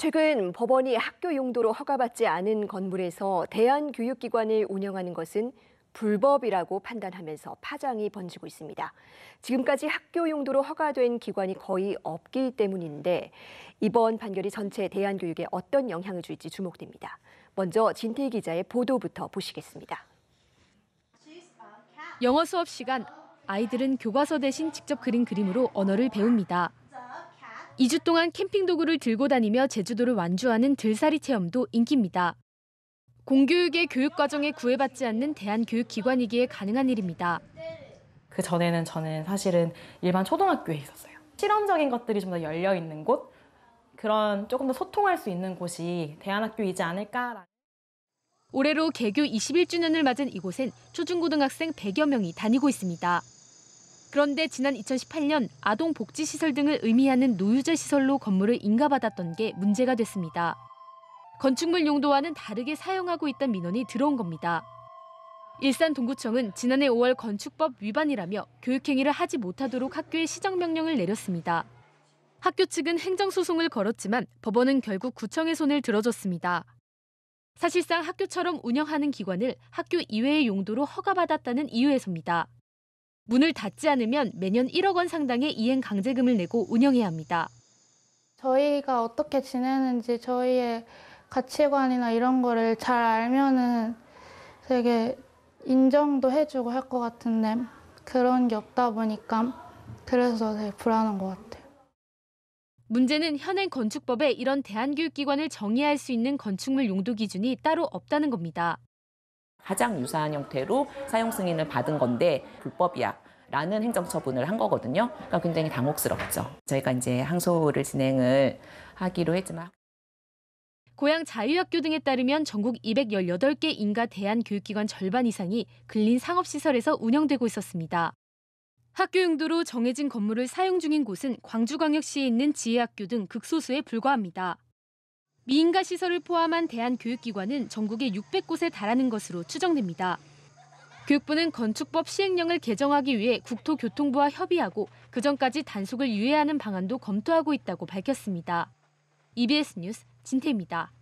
최근 법원이 학교 용도로 허가받지 않은 건물에서 대한교육기관을 운영하는 것은 불법이라고 판단하면서 파장이 번지고 있습니다. 지금까지 학교 용도로 허가된 기관이 거의 없기 때문인데 이번 판결이 전체 대한교육에 어떤 영향을 줄지 주목됩니다. 먼저 진태 기자의 보도부터 보시겠습니다. 영어 수업 시간 아이들은 교과서 대신 직접 그린 그림으로 언어를 배웁니다. 2주 동안 캠핑 도구를 들고 다니며 제주도를 완주하는 들살이 체험도 인기입니다. 공교육의 교육 과정에 구애받지 않는 대한교육기관이기에 가능한 일입니다. 그 전에는 저는 사실은 일반 초등학교에 있었어요. 실험적인 것들이 좀 더 열려 있는 곳, 그런 조금 더 소통할 수 있는 곳이 대안학교이지 않을까. 올해로 개교 21주년을 맞은 이곳엔 초중고등학생 100여 명이 다니고 있습니다. 그런데 지난 2018년 아동복지시설 등을 의미하는 노유자 시설로 건물을 인가받았던 게 문제가 됐습니다. 건축물 용도와는 다르게 사용하고 있던 민원이 들어온 겁니다. 일산 동구청은 지난해 5월 건축법 위반이라며 교육행위를 하지 못하도록 학교에 시정명령을 내렸습니다. 학교 측은 행정소송을 걸었지만 법원은 결국 구청의 손을 들어줬습니다. 사실상 학교처럼 운영하는 기관을 학교 이외의 용도로 허가받았다는 이유에서입니다. 문을 닫지 않으면 매년 1억 원 상당의 이행 강제금을 내고 운영해야 합니다. 저희가 어떻게 지내는지 저희의 가치관이나 이런 거를 잘 알면은 되게 인정도 해주고 할것 같은데 그런 게 없다 보니까 그래서 되게 불안한 것 같아요. 문제는 현행 건축법에 이런 대한교육기관을 정의할 수 있는 건축물 용도 기준이 따로 없다는 겁니다. 가장 유사한 형태로 사용 승인을 받은 건데 불법이야. 라는 행정처분을 한 거거든요. 그러니까 굉장히 당혹스럽죠. 저희가 이제 항소를 진행을 하기로 했지만 고향 자유학교 등에 따르면 전국 218개 인가 대한 교육기관 절반 이상이 근린 상업시설에서 운영되고 있었습니다. 학교 용도로 정해진 건물을 사용 중인 곳은 광주광역시에 있는 지혜학교 등 극소수에 불과합니다. 미인가 시설을 포함한 대한교육기관은 전국에 600곳에 달하는 것으로 추정됩니다. 교육부는 건축법 시행령을 개정하기 위해 국토교통부와 협의하고 그 전까지 단속을 유예하는 방안도 검토하고 있다고 밝혔습니다. EBS 뉴스 진태입니다.